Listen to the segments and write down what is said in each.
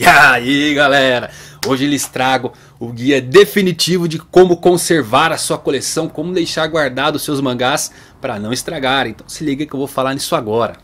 E aí galera, hoje lhes trago o guia definitivo de como conservar a sua coleção, como deixar guardado os seus mangás para não estragar. Então se liga que eu vou falar nisso agora.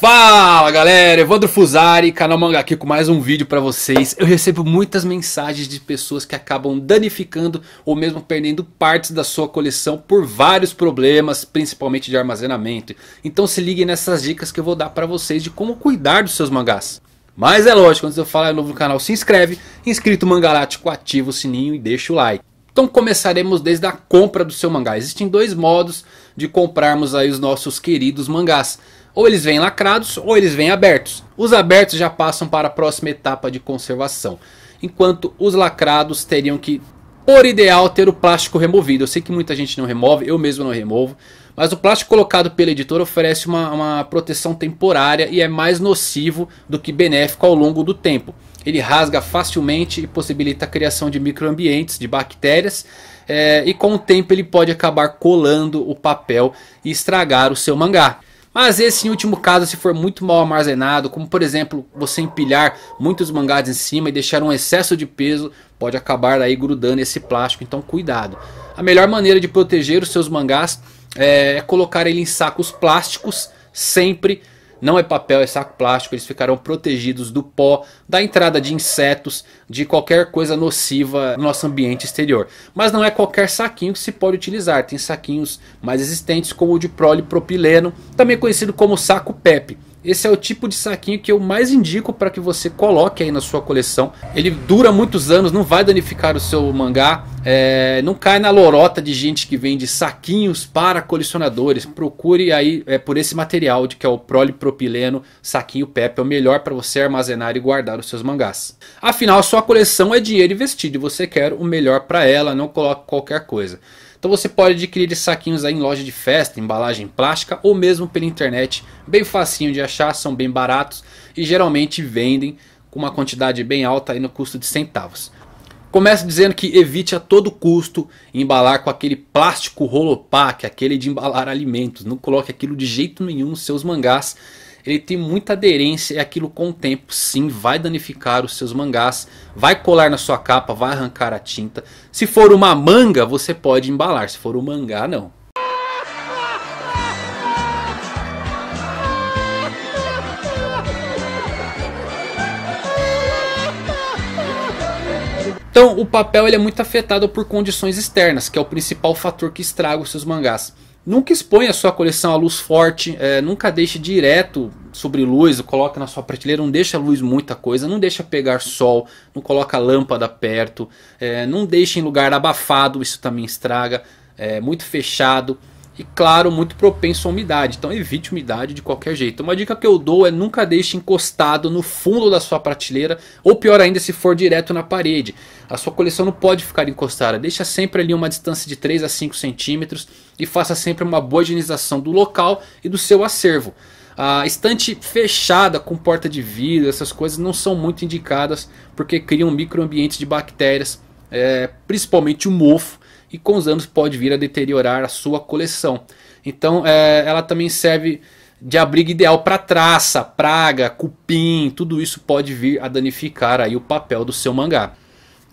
Fala galera, Evandro Fusari, canal Manga aqui com mais um vídeo para vocês. Eu recebo muitas mensagens de pessoas que acabam danificando ou mesmo perdendo partes da sua coleção por vários problemas, principalmente de armazenamento. Então se liguem nessas dicas que eu vou dar para vocês de como cuidar dos seus mangás. Mas é lógico, antes de eu falar é novo no canal, se inscreve, inscrito Mangalático, ativa o sininho e deixa o like. Então começaremos desde a compra do seu mangá. Existem dois modos de comprarmos aí os nossos queridos mangás. Ou eles vêm lacrados ou eles vêm abertos. Os abertos já passam para a próxima etapa de conservação. Enquanto os lacrados teriam que, por ideal, ter o plástico removido. Eu sei que muita gente não remove, eu mesmo não removo. Mas o plástico colocado pela editora oferece uma, uma proteção temporária e é mais nocivo do que benéfico ao longo do tempo. Ele rasga facilmente e possibilita a criação de microambientes, de bactérias. É, e com o tempo ele pode acabar colando o papel e estragar o seu mangá. Mas esse último caso, se for muito mal armazenado, como por exemplo, você empilhar muitos mangás em cima e deixar um excesso de peso, pode acabar aí grudando esse plástico, então cuidado. A melhor maneira de proteger os seus mangás é, é colocar ele em sacos plásticos sempre não é papel, é saco plástico, eles ficarão protegidos do pó, da entrada de insetos, de qualquer coisa nociva no nosso ambiente exterior. Mas não é qualquer saquinho que se pode utilizar, tem saquinhos mais existentes como o de prolipropileno, também conhecido como saco PEP. Esse é o tipo de saquinho que eu mais indico para que você coloque aí na sua coleção. Ele dura muitos anos, não vai danificar o seu mangá. É, não cai na lorota de gente que vende saquinhos para colecionadores. Procure aí é, por esse material de que é o prolipropileno saquinho PEP. É o melhor para você armazenar e guardar os seus mangás. Afinal, sua coleção é dinheiro investido e você quer o melhor para ela, não coloque qualquer coisa. Então você pode adquirir esses saquinhos aí em loja de festa, embalagem plástica ou mesmo pela internet. Bem facinho de achar, são bem baratos e geralmente vendem com uma quantidade bem alta e no custo de centavos. Começa dizendo que evite a todo custo embalar com aquele plástico rolopac, aquele de embalar alimentos. Não coloque aquilo de jeito nenhum nos seus mangás ele tem muita aderência e é aquilo com o tempo sim vai danificar os seus mangás, vai colar na sua capa, vai arrancar a tinta. Se for uma manga, você pode embalar, se for um mangá, não. Então, o papel ele é muito afetado por condições externas, que é o principal fator que estraga os seus mangás. Nunca exponha a sua coleção à luz forte, é, nunca deixe direto sobre luz, coloque na sua prateleira, não deixa luz muita coisa, não deixa pegar sol, não coloca lâmpada perto, é, não deixe em lugar abafado, isso também estraga, é, muito fechado e, claro, muito propenso à umidade. Então evite umidade de qualquer jeito. Uma dica que eu dou é nunca deixe encostado no fundo da sua prateleira, ou pior ainda, se for direto na parede. A sua coleção não pode ficar encostada. Deixa sempre ali uma distância de 3 a 5 centímetros e faça sempre uma boa higienização do local e do seu acervo. A estante fechada com porta de vidro, essas coisas não são muito indicadas porque criam microambientes de bactérias, é, principalmente o mofo e com os anos pode vir a deteriorar a sua coleção. Então é, ela também serve de abrigo ideal para traça, praga, cupim, tudo isso pode vir a danificar aí o papel do seu mangá.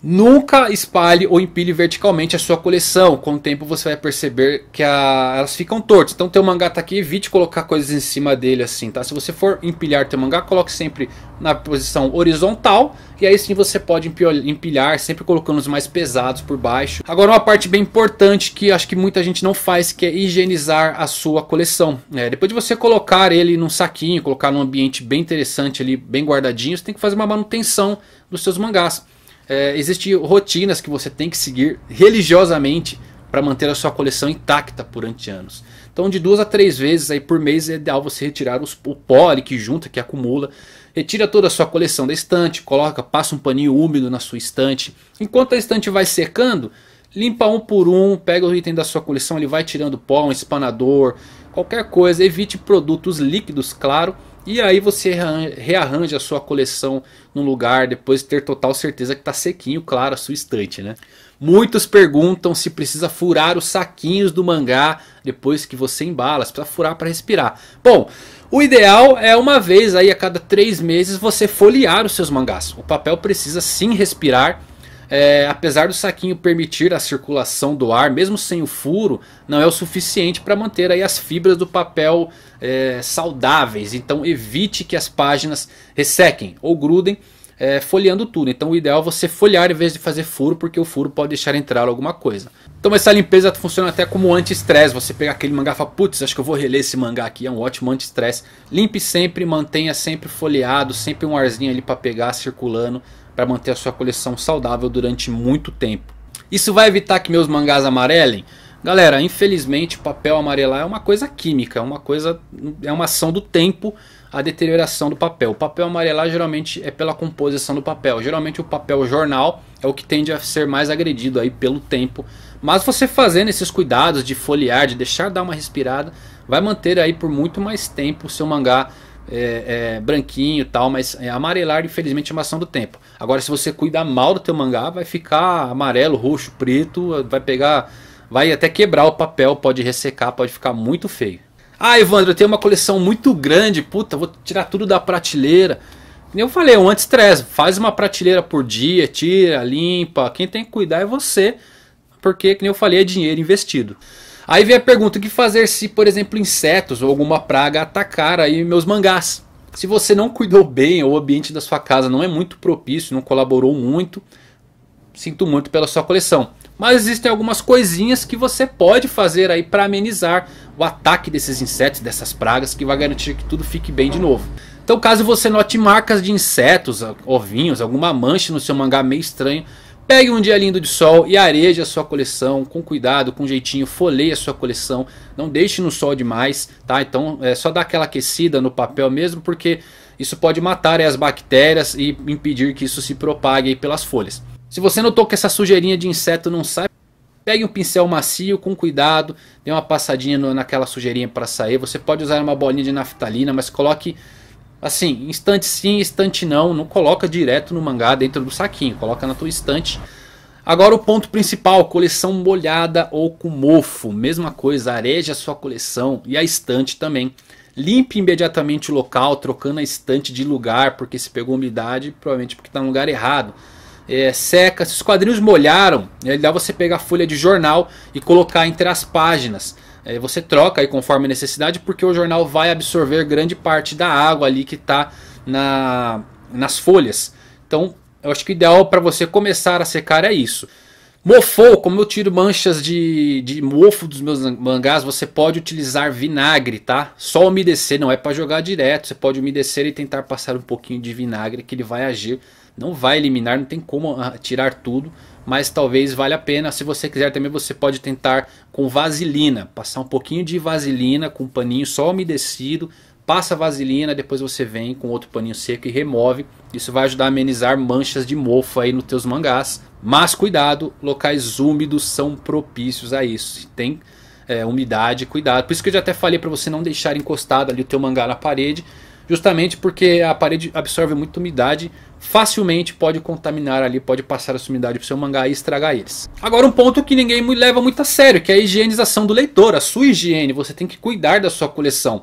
Nunca espalhe ou empilhe verticalmente a sua coleção. Com o tempo você vai perceber que a... elas ficam tortas. Então teu mangá tá aqui, evite colocar coisas em cima dele assim, tá? Se você for empilhar teu mangá, coloque sempre na posição horizontal. E aí sim você pode empilhar, sempre colocando os mais pesados por baixo. Agora uma parte bem importante que acho que muita gente não faz, que é higienizar a sua coleção. É, depois de você colocar ele num saquinho, colocar num ambiente bem interessante ali, bem guardadinho, você tem que fazer uma manutenção dos seus mangás é, existem rotinas que você tem que seguir religiosamente para manter a sua coleção intacta durante anos. Então de duas a três vezes aí por mês é ideal você retirar os, o pó que junta, que acumula. Retira toda a sua coleção da estante, coloca, passa um paninho úmido na sua estante. Enquanto a estante vai secando, limpa um por um, pega o item da sua coleção, ele vai tirando pó, um espanador, qualquer coisa. Evite produtos líquidos, claro, e aí você rearranja a sua coleção num lugar depois de ter total certeza que está sequinho, claro, a sua estante, né? Muitos perguntam se precisa furar os saquinhos do mangá depois que você embala, se precisa furar para respirar. Bom, o ideal é uma vez aí a cada três meses você folhear os seus mangás. O papel precisa sim respirar é, apesar do saquinho permitir a circulação do ar, mesmo sem o furo, não é o suficiente para manter aí as fibras do papel é, saudáveis. Então evite que as páginas ressequem ou grudem é, folheando tudo. Então o ideal é você folhear em vez de fazer furo, porque o furo pode deixar entrar alguma coisa. Então essa limpeza funciona até como anti-estresse. Você pega aquele mangá e fala, putz, acho que eu vou reler esse mangá aqui, é um ótimo anti-estresse. Limpe sempre, mantenha sempre folheado, sempre um arzinho ali para pegar circulando para manter a sua coleção saudável durante muito tempo. Isso vai evitar que meus mangás amarelem? Galera, infelizmente papel amarelar é uma coisa química, é uma coisa é uma ação do tempo a deterioração do papel. O papel amarelar geralmente é pela composição do papel. Geralmente o papel jornal é o que tende a ser mais agredido aí pelo tempo. Mas você fazendo esses cuidados de folhear, de deixar dar uma respirada, vai manter aí por muito mais tempo o seu mangá é, é, branquinho e tal, mas é, amarelar infelizmente é uma ação do tempo. Agora se você cuidar mal do teu mangá, vai ficar amarelo, roxo, preto, vai pegar, vai até quebrar o papel, pode ressecar, pode ficar muito feio. Ah, Evandro, eu tenho uma coleção muito grande, puta, vou tirar tudo da prateleira. Eu falei, antes é um faz uma prateleira por dia, tira, limpa. Quem tem que cuidar é você, porque, como eu falei, é dinheiro investido. Aí vem a pergunta: o que fazer se, por exemplo, insetos ou alguma praga atacar aí meus mangás? Se você não cuidou bem, ou o ambiente da sua casa não é muito propício, não colaborou muito, sinto muito pela sua coleção. Mas existem algumas coisinhas que você pode fazer aí para amenizar o ataque desses insetos, dessas pragas, que vai garantir que tudo fique bem de novo. Então caso você note marcas de insetos, ovinhos, alguma mancha no seu mangá meio estranho, Pegue um dia lindo de sol e areje a sua coleção com cuidado, com jeitinho, folheie a sua coleção, não deixe no sol demais, tá? Então é só dar aquela aquecida no papel mesmo, porque isso pode matar é, as bactérias e impedir que isso se propague pelas folhas. Se você notou que essa sujeirinha de inseto não sai, pegue um pincel macio com cuidado, dê uma passadinha naquela sujeirinha para sair. Você pode usar uma bolinha de naftalina, mas coloque assim, instante sim, instante não, não coloca direto no mangá dentro do saquinho, coloca na tua estante. Agora o ponto principal, coleção molhada ou com mofo, mesma coisa, areje a sua coleção e a estante também. Limpe imediatamente o local, trocando a estante de lugar, porque se pegou umidade, provavelmente porque está no lugar errado. É, seca, se os quadrinhos molharam, é legal você pegar a folha de jornal e colocar entre as páginas é, você troca aí conforme necessidade, porque o jornal vai absorver grande parte da água ali que está na, nas folhas. Então, eu acho que o ideal para você começar a secar é isso. Mofou, como eu tiro manchas de, de mofo dos meus mangás, você pode utilizar vinagre, tá? Só umedecer, não é para jogar direto. Você pode umedecer e tentar passar um pouquinho de vinagre que ele vai agir. Não vai eliminar, não tem como ah, tirar tudo, mas talvez valha a pena. Se você quiser também, você pode tentar com vaselina. Passar um pouquinho de vaselina com um paninho só umedecido passa vaselina, depois você vem com outro paninho seco e remove. Isso vai ajudar a amenizar manchas de mofo aí nos teus mangás. Mas cuidado, locais úmidos são propícios a isso. Se tem é, umidade, cuidado. Por isso que eu já até falei para você não deixar encostado ali o teu mangá na parede, justamente porque a parede absorve muita umidade, facilmente pode contaminar ali, pode passar essa umidade pro seu mangá e estragar eles. Agora um ponto que ninguém leva muito a sério, que é a higienização do leitor, a sua higiene, você tem que cuidar da sua coleção.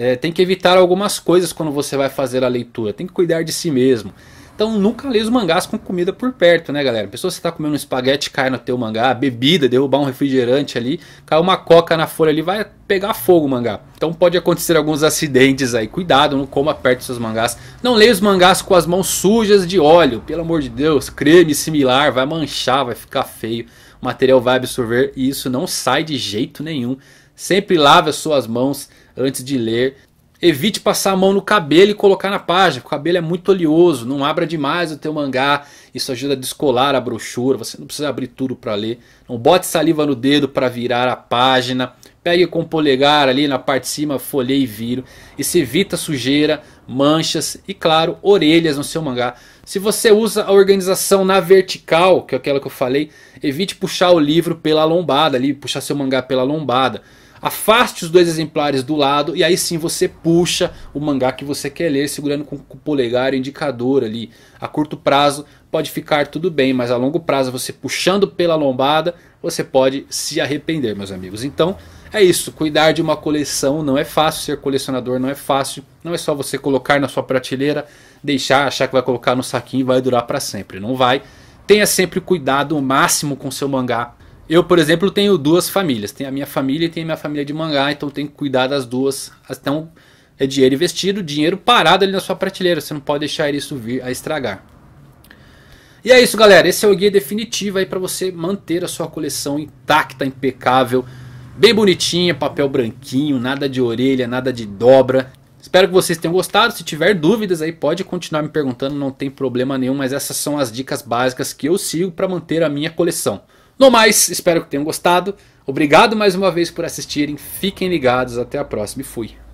É, tem que evitar algumas coisas quando você vai fazer a leitura. Tem que cuidar de si mesmo. Então nunca leia os mangás com comida por perto, né, galera? Pessoa você está comendo um espaguete, cai no teu mangá, bebida, derrubar um refrigerante ali, cai uma coca na folha ali, vai pegar fogo o mangá. Então pode acontecer alguns acidentes aí. Cuidado, não coma perto dos seus mangás. Não leia os mangás com as mãos sujas de óleo, pelo amor de Deus. Creme similar vai manchar, vai ficar feio. O material vai absorver e isso não sai de jeito nenhum. Sempre lave as suas mãos antes de ler. Evite passar a mão no cabelo e colocar na página. O cabelo é muito oleoso, não abra demais o teu mangá. Isso ajuda a descolar a brochura, você não precisa abrir tudo para ler. Não bote saliva no dedo para virar a página. Pegue com o polegar ali na parte de cima, folheie e viro. Isso evita sujeira, manchas e claro, orelhas no seu mangá. Se você usa a organização na vertical, que é aquela que eu falei, evite puxar o livro pela lombada ali, puxar seu mangá pela lombada. Afaste os dois exemplares do lado e aí sim você puxa o mangá que você quer ler, segurando com o polegar o indicador ali. A curto prazo pode ficar tudo bem, mas a longo prazo você puxando pela lombada, você pode se arrepender, meus amigos. Então, é isso, cuidar de uma coleção não é fácil, ser colecionador não é fácil. Não é só você colocar na sua prateleira, deixar, achar que vai colocar no saquinho e vai durar para sempre. Não vai. Tenha sempre cuidado o máximo com seu mangá eu, por exemplo, tenho duas famílias. Tem a minha família e tem a minha família de mangá, então tenho que cuidar das duas. Então é dinheiro investido, dinheiro parado ali na sua prateleira. Você não pode deixar isso vir a estragar. E é isso, galera. Esse é o guia definitivo aí para você manter a sua coleção intacta, impecável, bem bonitinha, papel branquinho, nada de orelha, nada de dobra. Espero que vocês tenham gostado. Se tiver dúvidas aí, pode continuar me perguntando, não tem problema nenhum, mas essas são as dicas básicas que eu sigo para manter a minha coleção. No mais, espero que tenham gostado. Obrigado mais uma vez por assistirem. Fiquem ligados. Até a próxima e fui.